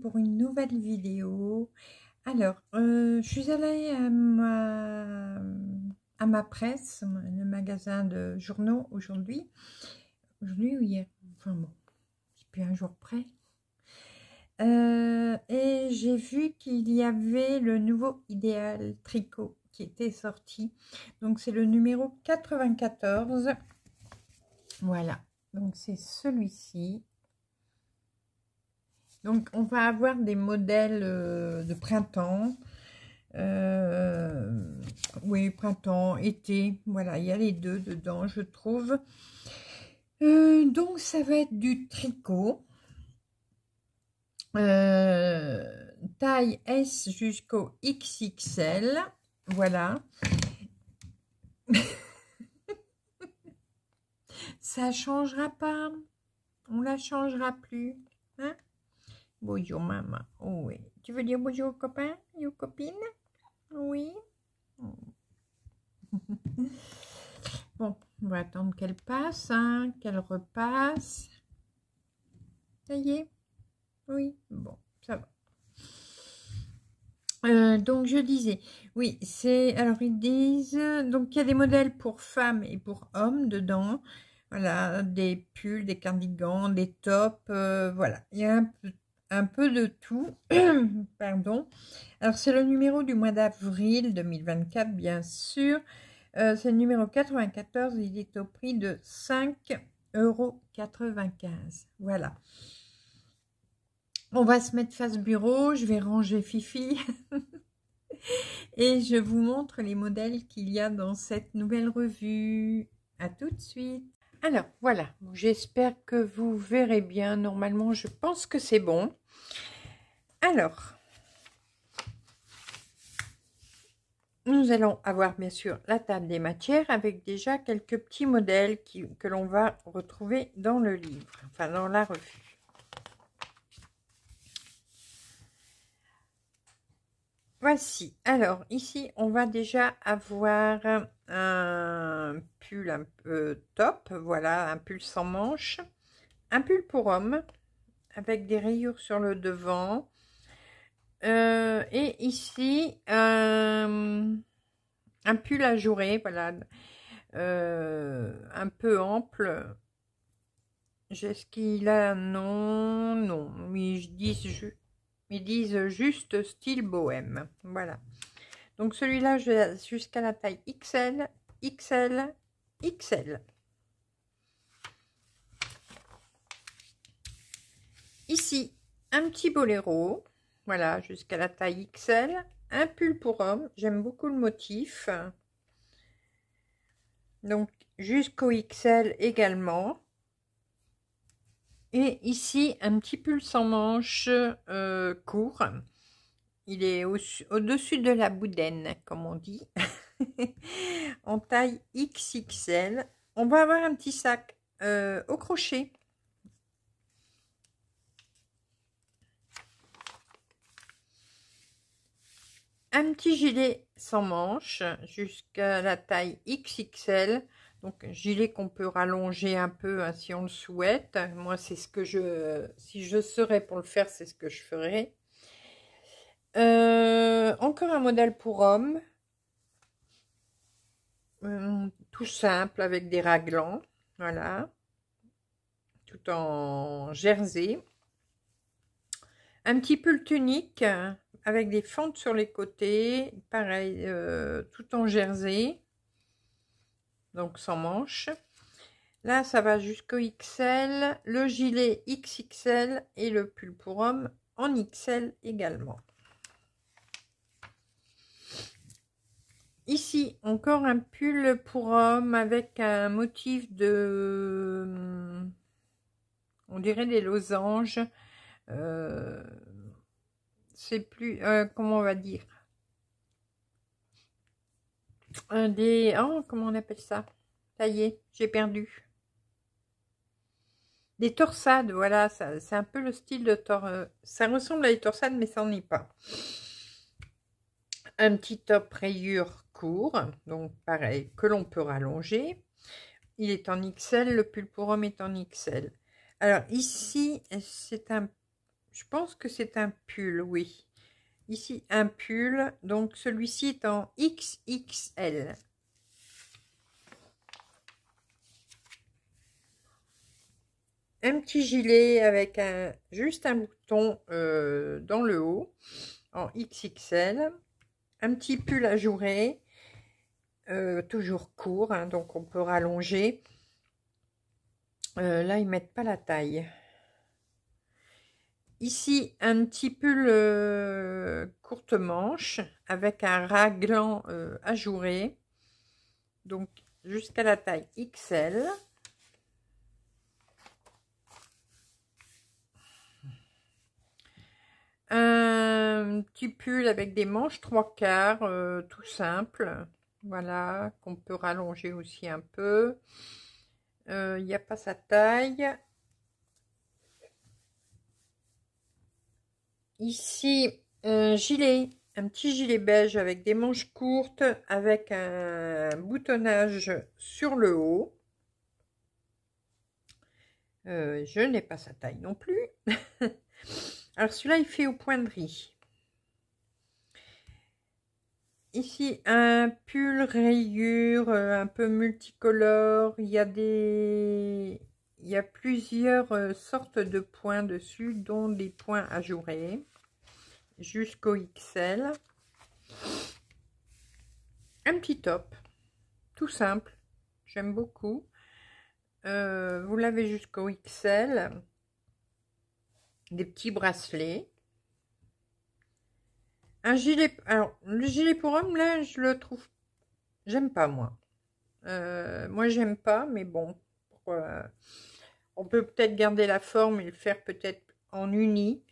pour une nouvelle vidéo. Alors, euh, je suis allée à ma, à ma presse, le magasin de journaux aujourd'hui. Aujourd'hui ou hier Enfin bon, depuis un jour près. Euh, et j'ai vu qu'il y avait le nouveau idéal tricot qui était sorti. Donc c'est le numéro 94. Voilà, donc c'est celui-ci. Donc, on va avoir des modèles euh, de printemps. Euh, oui, printemps, été. Voilà, il y a les deux dedans, je trouve. Euh, donc, ça va être du tricot. taille S jusqu'au XXL. Voilà. ça changera pas. On la changera plus. Hein Bonjour maman, oui. Tu veux dire bonjour copain copains copine Oui. bon, on va attendre qu'elle passe, qu'elle repasse. Ça y est Oui, bon, ça va. Euh, donc je disais, oui, c'est, alors ils disent, donc il y a des modèles pour femmes et pour hommes dedans, voilà, des pulls, des cardigans, des tops, euh, voilà, il y a un peu un peu de tout. Pardon. Alors, c'est le numéro du mois d'avril 2024, bien sûr. Euh, c'est le numéro 94. Il est au prix de 5,95 euros. Voilà. On va se mettre face bureau. Je vais ranger Fifi. Et je vous montre les modèles qu'il y a dans cette nouvelle revue. À tout de suite alors, voilà. J'espère que vous verrez bien. Normalement, je pense que c'est bon. Alors, nous allons avoir, bien sûr, la table des matières avec déjà quelques petits modèles que l'on va retrouver dans le livre, enfin, dans la revue. voici. Alors, ici, on va déjà avoir un pull un peu top. Voilà, un pull sans manches. Un pull pour homme, avec des rayures sur le devant. Euh, et ici, un pull ajouré, voilà, euh, un peu ample. J'ai ce qu'il a, non, non, Oui, je dis je ils disent juste style bohème. Voilà. Donc celui-là, jusqu'à la taille XL, XL, XL. Ici, un petit boléro. Voilà, jusqu'à la taille XL. Un pull pour homme. J'aime beaucoup le motif. Donc, jusqu'au XL également. Et ici, un petit pull sans manches euh, court. Il est au-dessus de la boudaine, comme on dit, en taille XXL. On va avoir un petit sac euh, au crochet. Un petit gilet sans manches jusqu'à la taille XXL donc, un gilet qu'on peut rallonger un peu hein, si on le souhaite. Moi, c'est ce que je... Si je serais pour le faire, c'est ce que je ferais. Euh, encore un modèle pour homme. Hum, tout simple, avec des raglans. Voilà. Tout en jersey. Un petit pull tunique hein, avec des fentes sur les côtés. Pareil, euh, tout en jersey donc sans manche. Là, ça va jusqu'au XL, le gilet XXL et le pull pour homme en XL également. Ici, encore un pull pour homme avec un motif de, hum, on dirait des losanges. Euh, c'est plus, euh, comment on va dire des... Oh, comment on appelle ça Ça y est, j'ai perdu. Des torsades, voilà, c'est un peu le style de torsade. Euh, ça ressemble à des torsades, mais ça n'en est pas. Un petit top rayure court, donc pareil, que l'on peut rallonger. Il est en XL, le pull pour homme est en XL. Alors ici, c'est un... Je pense que c'est un pull, oui. Ici, un pull. Donc, celui-ci est en XXL. Un petit gilet avec un juste un bouton euh, dans le haut en XXL. Un petit pull à jouer, euh, toujours court, hein, donc on peut rallonger. Euh, là, ils mettent pas la taille. Ici, un petit pull courte manche avec un raglan euh, ajouré. Donc, jusqu'à la taille XL. Un petit pull avec des manches trois quarts, euh, tout simple. Voilà, qu'on peut rallonger aussi un peu. Euh, il n'y a pas sa taille. Ici, un gilet, un petit gilet beige avec des manches courtes, avec un boutonnage sur le haut. Euh, je n'ai pas sa taille non plus. Alors celui-là, il fait au point de riz. Ici, un pull rayure euh, un peu multicolore. Il y a des il y a plusieurs euh, sortes de points dessus, dont des points ajourés jusqu'au XL. Un petit top, tout simple, j'aime beaucoup. Euh, vous l'avez jusqu'au XL, des petits bracelets. Un gilet, alors le gilet pour homme, là, je le trouve, j'aime pas moi. Euh, moi, j'aime pas, mais bon, on peut peut-être garder la forme et le faire peut-être en uni.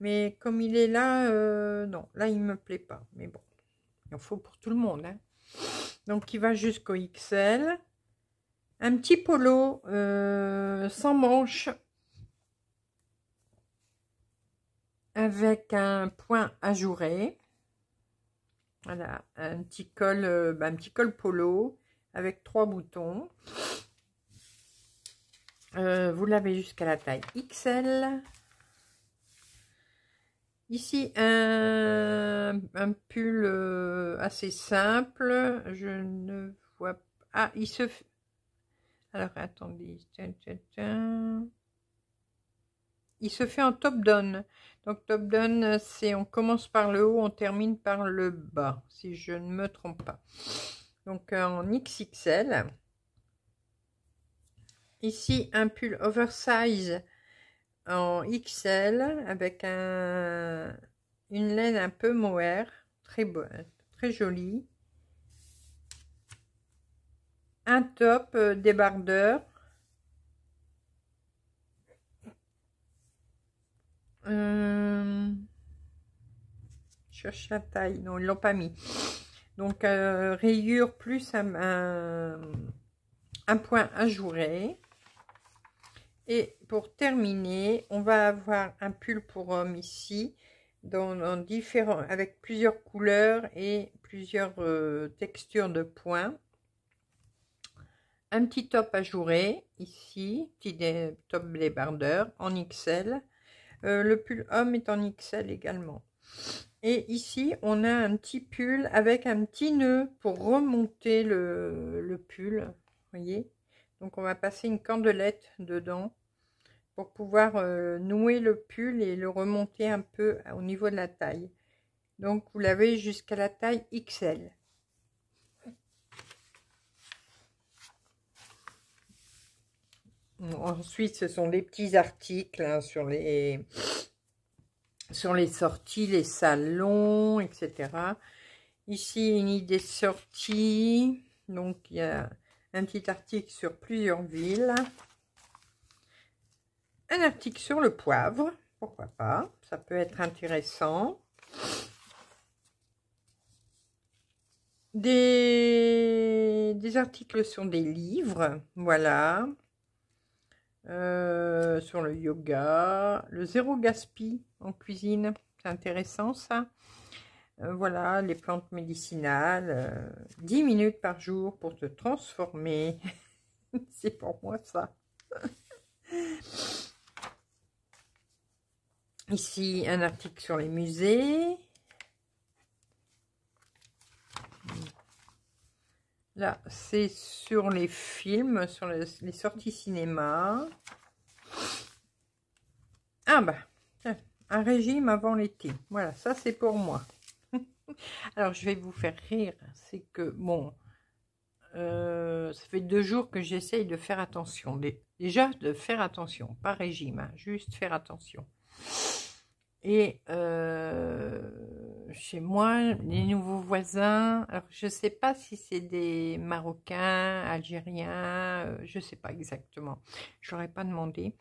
Mais comme il est là, euh, non, là, il me plaît pas. Mais bon, il en faut pour tout le monde. Hein. Donc, il va jusqu'au XL. Un petit polo euh, sans manches. Avec un point ajouré. Voilà, un petit col, euh, bah, un petit col polo avec trois boutons. Euh, vous l'avez jusqu'à la taille XL. Ici, un, pull euh, assez simple. Je ne vois pas. Ah, il se fait. Alors, attendez. Il se fait en top-down. Donc, top-down, c'est on commence par le haut, on termine par le bas, si je ne me trompe pas. Donc, euh, en XXL. Ici, un pull oversize en XL avec un, une laine un peu mohair, très, bonne, très jolie. Un top euh, débardeur. Euh, je cherche la taille. Non, ils l'ont pas mis. Donc, euh, rayure plus un, un, un point ajouré. Et pour terminer, on va avoir un pull pour homme ici, dans, différents, avec plusieurs couleurs et plusieurs euh, textures de points. Un petit top ajouré ici, petit top blébardeur en XL. Euh, le pull homme est en XL également. Et ici, on a un petit pull avec un petit nœud pour remonter le, le pull. voyez Donc, on va passer une candelette dedans pour pouvoir euh, nouer le pull et le remonter un peu au niveau de la taille. Donc vous l'avez jusqu'à la taille XL. Ensuite, ce sont les petits articles hein, sur, les, sur les sorties, les salons, etc. Ici, une idée sortie. Donc, il y a un petit article sur plusieurs villes article sur le poivre. Pourquoi pas Ça peut être intéressant. Des, des articles sur des livres. Voilà. Euh, sur le yoga. Le zéro gaspille en cuisine. C'est intéressant ça. Euh, voilà, les plantes médicinales. Euh, dix 10 minutes par jour pour te transformer. C'est pour moi ça. Ici, un article sur les musées. Là, c'est sur les films, sur les, sorties cinéma. Ah bah, un régime avant l'été. Voilà, ça c'est pour moi. Alors, je vais vous faire rire. C'est que, bon, euh, ça fait deux jours que j'essaye de faire attention. Déjà, de faire attention, pas régime, hein, juste faire attention. Et euh, chez moi, les mmh. nouveaux voisins, alors je ne sais pas si c'est des Marocains, Algériens, euh, je ne sais pas exactement. Je n'aurais pas demandé.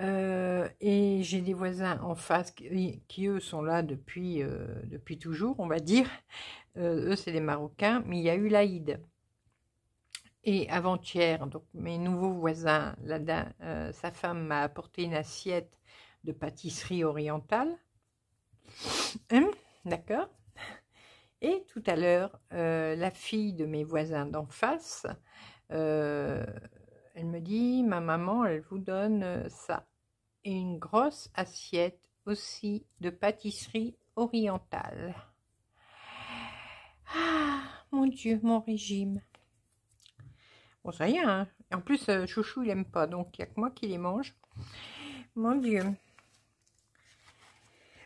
Euh, et j'ai des voisins en face qui, eux sont là depuis, depuis toujours, on va dire. eux, c'est des Marocains, mais il y a eu l'Aïd. Et avant-hier, donc mes nouveaux voisins, la, sa femme m'a apporté une assiette de pâtisserie orientale. Hein D'accord Et tout à l'heure, euh, la fille de mes voisins d'en face, euh, elle me dit, ma maman, elle vous donne euh, ça. Et une grosse assiette aussi de pâtisserie orientale. Ah, mon Dieu, mon régime. Bon, ça y est, hein. En plus, Chouchou, il aime pas, donc il n'y a que moi qui les mange. Mon Dieu.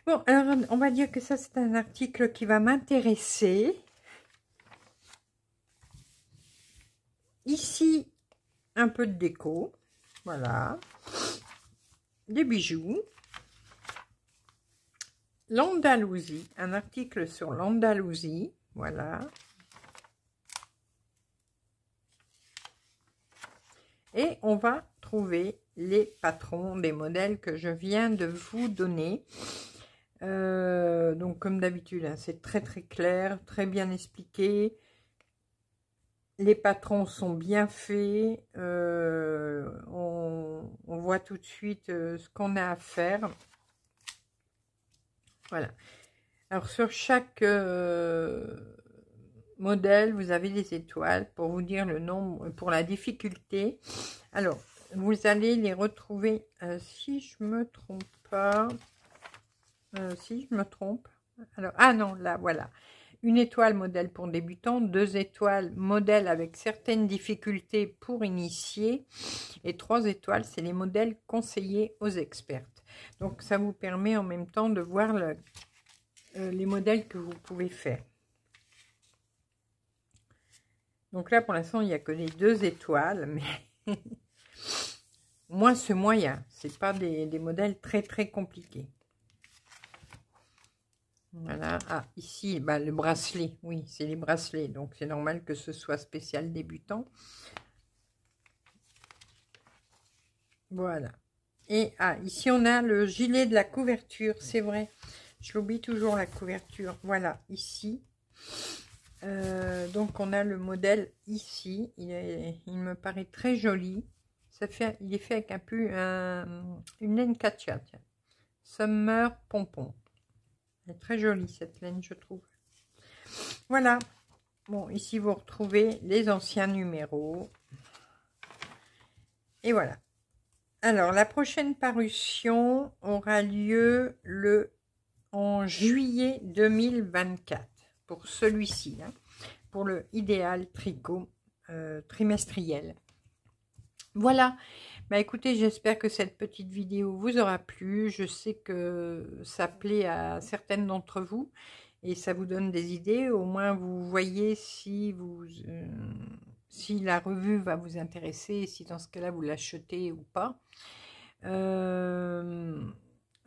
Bon, alors on va dire que ça c'est un article qui va m'intéresser. Ici, un peu de déco. Voilà. Des bijoux. L'Andalousie, un article sur l'Andalousie. Voilà. Et on va trouver les patrons des modèles que je viens de vous donner. Euh, donc comme d'habitude, hein, c'est très très clair, très bien expliqué. Les patrons sont bien faits. Euh, on, voit tout de suite euh, ce qu'on a à faire. Voilà. Alors sur chaque modèle, vous avez des étoiles pour vous dire le nombre, pour la difficulté. Alors, vous allez les retrouver, si je me trompe pas, euh, si, je me trompe. Alors, ah non, là, voilà. Une étoile modèle pour débutants, deux étoiles modèles avec certaines difficultés pour initiés, et trois étoiles, c'est les modèles conseillés aux expertes. Donc, ça vous permet en même temps de voir euh, les modèles que vous pouvez faire. Donc là, pour l'instant, il n'y a que les deux étoiles, mais moins ce moyen. Ce pas des modèles très, très compliqués. Voilà. Ah, ici, bah, le bracelet. Oui, c'est les bracelets. Donc, c'est normal que ce soit spécial débutant. Voilà. Et ah, ici, on a le gilet de la couverture. C'est vrai. Je l'oublie toujours, la couverture. Voilà, ici. Euh, donc, on a le modèle ici. Il, me paraît très joli. Ça fait, il est fait avec un peu une laine Katia. Summer Pompon très jolie cette laine, je trouve. Voilà. Bon, ici, vous retrouvez les anciens numéros. Et voilà. Alors, la prochaine parution aura lieu le en juillet 2024 pour celui-ci, hein, pour le idéal tricot euh, trimestriel. Voilà. Bah, écoutez, j'espère que cette petite vidéo vous aura plu. Je sais que ça plaît à certaines d'entre vous et ça vous donne des idées. Au moins, vous voyez si, vous, euh, si la revue va vous intéresser, si dans ce cas-là, vous l'achetez ou pas. Euh,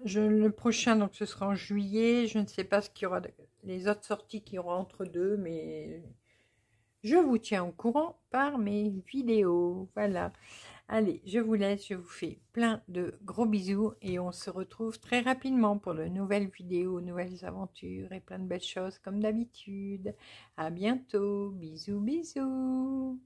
je, le prochain, donc ce sera en juillet. Je ne sais pas ce qu'il y aura, les autres sorties qu'il y aura entre deux, mais je vous tiens au courant par mes vidéos. Voilà. Allez, je vous laisse, je vous fais plein de gros bisous et on se retrouve très rapidement pour de nouvelles vidéos, nouvelles aventures et plein de belles choses comme d'habitude. À bientôt, bisous, bisous